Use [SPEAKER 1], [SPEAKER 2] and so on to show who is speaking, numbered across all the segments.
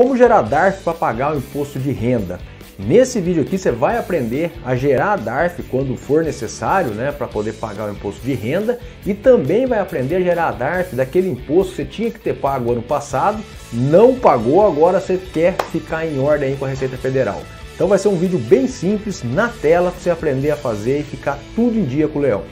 [SPEAKER 1] Como gerar DARF para pagar o imposto de renda? Nesse vídeo aqui você vai aprender a gerar DARF quando for necessário, né, para poder pagar o imposto de renda e também vai aprender a gerar DARF daquele imposto que você tinha que ter pago ano passado, não pagou, agora você quer ficar em ordem com a Receita Federal. Então vai ser um vídeo bem simples na tela para você aprender a fazer e ficar tudo em dia com o leão.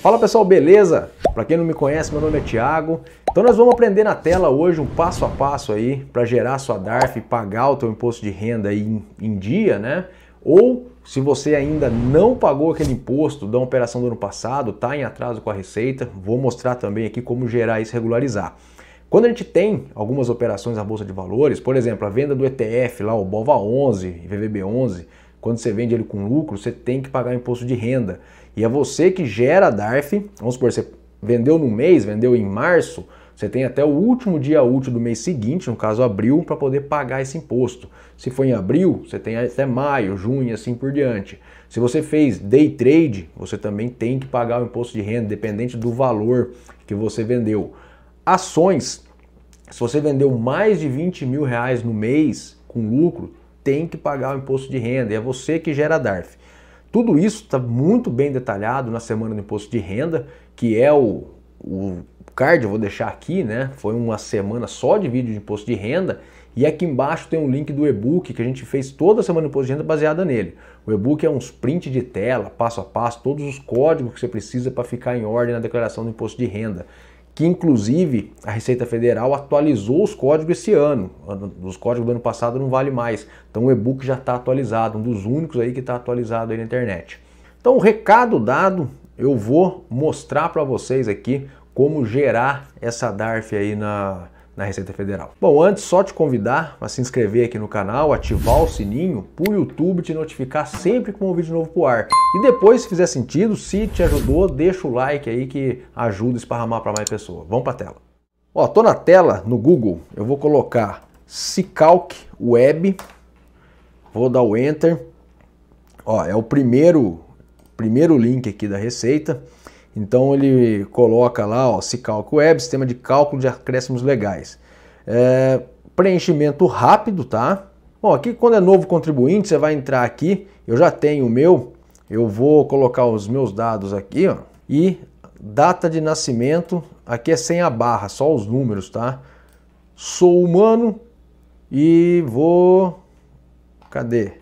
[SPEAKER 1] Fala pessoal, beleza? Para quem não me conhece, meu nome é Thiago. Então nós vamos aprender na tela hoje um passo a passo aí para gerar sua DARF, e pagar o teu imposto de renda em, em dia, né? Ou se você ainda não pagou aquele imposto da operação do ano passado, tá em atraso com a receita, vou mostrar também aqui como gerar isso regularizar. Quando a gente tem algumas operações na bolsa de valores, por exemplo, a venda do ETF lá, o BOVA 11, VVB 11, quando você vende ele com lucro, você tem que pagar imposto de renda. E é você que gera a DARF. Vamos supor, você vendeu no mês, vendeu em março, você tem até o último dia útil do mês seguinte, no caso abril, para poder pagar esse imposto. Se foi em abril, você tem até maio, junho e assim por diante. Se você fez day trade, você também tem que pagar o imposto de renda, dependente do valor que você vendeu. Ações, se você vendeu mais de 20 mil reais no mês com lucro, tem que pagar o imposto de renda, e é você que gera a DARF. Tudo isso está muito bem detalhado na semana do imposto de renda, que é o, o card, eu vou deixar aqui, né? Foi uma semana só de vídeo de imposto de renda. E aqui embaixo tem um link do e-book que a gente fez toda semana de imposto de renda baseada nele. O e-book é uns sprint de tela, passo a passo, todos os códigos que você precisa para ficar em ordem na declaração do imposto de renda que inclusive a Receita Federal atualizou os códigos esse ano. Os códigos do ano passado não vale mais. Então o e-book já está atualizado, um dos únicos aí que está atualizado aí na internet. Então, o recado dado, eu vou mostrar para vocês aqui como gerar essa DARF aí na, na Receita Federal. Bom, antes só te convidar a se inscrever aqui no canal, ativar o sininho para o YouTube te notificar sempre que um vídeo novo pro ar. E depois, se fizer sentido, se te ajudou, deixa o like aí que ajuda a esparramar para mais pessoas. Vamos para a tela. Ó, tô na tela no Google, eu vou colocar Cicalc Web, vou dar o Enter. Ó, é o primeiro, primeiro link aqui da Receita. Então ele coloca lá, ó, se Cicalc Web, sistema de cálculo de acréscimos legais. É, preenchimento rápido, tá? Bom, aqui quando é novo contribuinte, você vai entrar aqui, eu já tenho o meu, eu vou colocar os meus dados aqui, ó, e data de nascimento, aqui é sem a barra, só os números, tá? Sou humano e vou... cadê?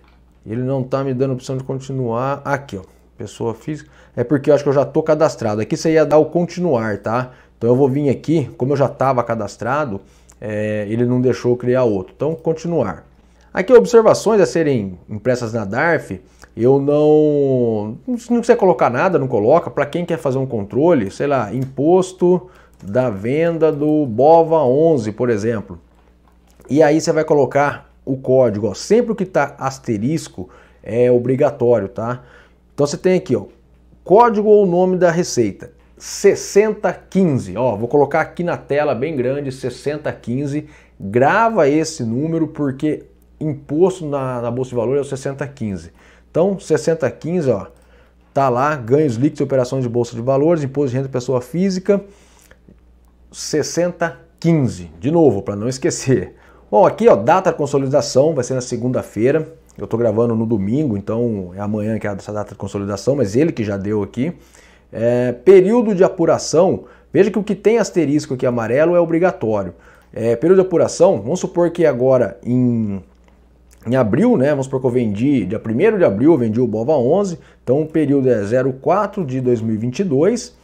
[SPEAKER 1] Ele não tá me dando opção de continuar, aqui, ó pessoa física, é porque eu acho que eu já estou cadastrado. Aqui você ia dar o continuar, tá? Então eu vou vir aqui, como eu já estava cadastrado, é, ele não deixou eu criar outro. Então, continuar. Aqui, observações a serem impressas na DARF, eu não... se não quiser colocar nada, não coloca. Para quem quer fazer um controle, sei lá, imposto da venda do BOVA 11, por exemplo. E aí você vai colocar o código. Ó. Sempre o que está asterisco é obrigatório, tá? Então você tem aqui, ó, código ou nome da receita. 6015, ó, vou colocar aqui na tela bem grande, 6015. Grava esse número porque imposto na, na Bolsa de Valores é o 6015. Então, 6015, ó, tá lá, ganhos líquidos de operações de Bolsa de Valores, imposto de renda pessoa física, 6015. De novo, para não esquecer. Bom, aqui, ó, data de consolidação, vai ser na segunda-feira. Eu estou gravando no domingo, então é amanhã que é essa data de consolidação, mas ele que já deu aqui. É, período de apuração, veja que o que tem asterisco aqui amarelo é obrigatório. É, período de apuração, vamos supor que agora em, em abril, né? Vamos supor que eu vendi, dia 1 de abril eu vendi o BOVA 11, então o período é 04 de 2022.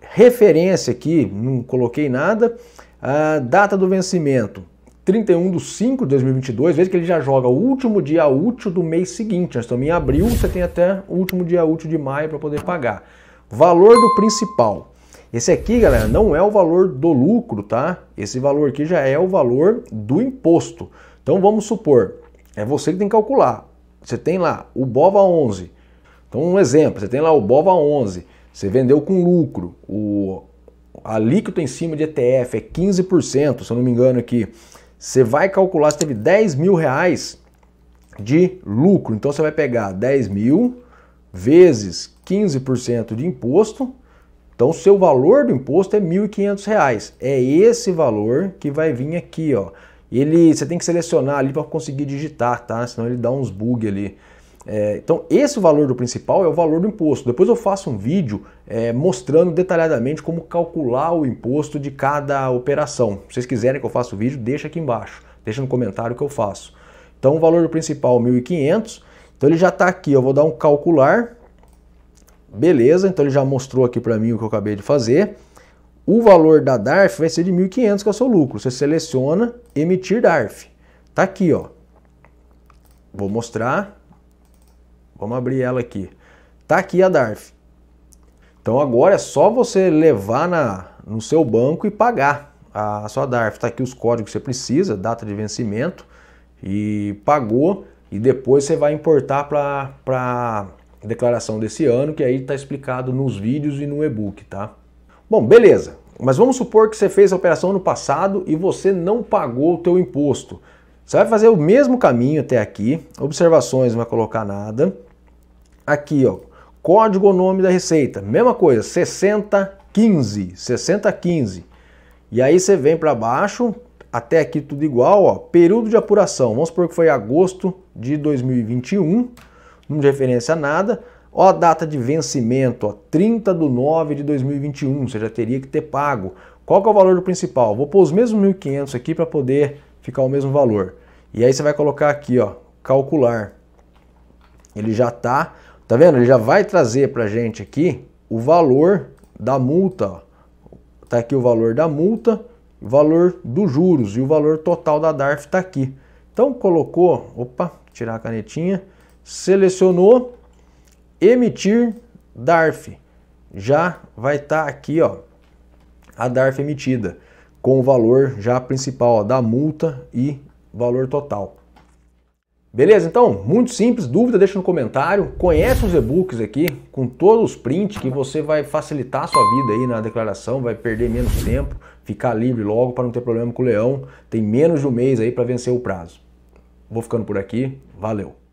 [SPEAKER 1] Referência aqui, não coloquei nada. A data do vencimento, 31 de 5 de 2022, veja que ele já joga o último dia útil do mês seguinte. Nós estamos em abril, você tem até o último dia útil de maio para poder pagar. Valor do principal. Esse aqui, galera, não é o valor do lucro, tá? Esse valor aqui já é o valor do imposto. Então vamos supor, é você que tem que calcular. Você tem lá o BOVA 11. Então um exemplo, você tem lá o BOVA 11. Você vendeu com lucro. O alíquota em cima de ETF é 15%, se eu não me engano aqui. Você vai calcular se teve 10 mil reais de lucro. Então você vai pegar 10 mil vezes 15% de imposto. Então o seu valor do imposto é R$ 1.500. É esse valor que vai vir aqui, ó. Ele, você tem que selecionar ali para conseguir digitar, tá? Senão ele dá uns bug ali. É, então, esse valor do principal é o valor do imposto. Depois eu faço um vídeo é, mostrando detalhadamente como calcular o imposto de cada operação. Se vocês quiserem que eu faça o vídeo, deixa aqui embaixo, deixa no comentário que eu faço. Então, o valor do principal 1.500. É então, ele já está aqui. Eu vou dar um calcular. Beleza, então ele já mostrou aqui para mim o que eu acabei de fazer. O valor da DARF vai ser de 1.500, que é o seu lucro. Você seleciona emitir DARF. Tá aqui, ó. Vou mostrar. Vamos abrir ela aqui. Tá aqui a DARF. Então agora é só você levar na, no seu banco e pagar a, a sua DARF. Tá aqui os códigos que você precisa, data de vencimento e pagou e depois você vai importar para declaração desse ano, que aí está explicado nos vídeos e no e-book, tá? Bom, beleza. Mas vamos supor que você fez a operação no passado e você não pagou o teu imposto. Você vai fazer o mesmo caminho até aqui, observações não vai colocar nada aqui, ó, código ou nome da receita, mesma coisa, 6015, 6015. E aí você vem para baixo, até aqui tudo igual, ó, período de apuração, vamos supor que foi agosto de 2021, não de referência a nada, ó a data de vencimento, ó, 30 de 9 de 2021, você já teria que ter pago. Qual que é o valor do principal? Vou pôr os mesmos 1.500 aqui para poder ficar o mesmo valor. E aí você vai colocar aqui, ó, calcular. Ele já está Tá vendo? Ele já vai trazer para gente aqui o valor da multa. Tá aqui o valor da multa, o valor dos juros e o valor total da DARF está aqui. Então colocou, opa, tirar a canetinha, selecionou, emitir DARF. Já vai estar tá aqui, ó, a DARF emitida com o valor já principal ó, da multa e valor total. Beleza? Então, muito simples, dúvida deixa no comentário. Conhece os e-books aqui com todos os prints que você vai facilitar a sua vida aí na declaração, vai perder menos tempo, ficar livre logo para não ter problema com o leão. Tem menos de um mês aí para vencer o prazo. Vou ficando por aqui. Valeu.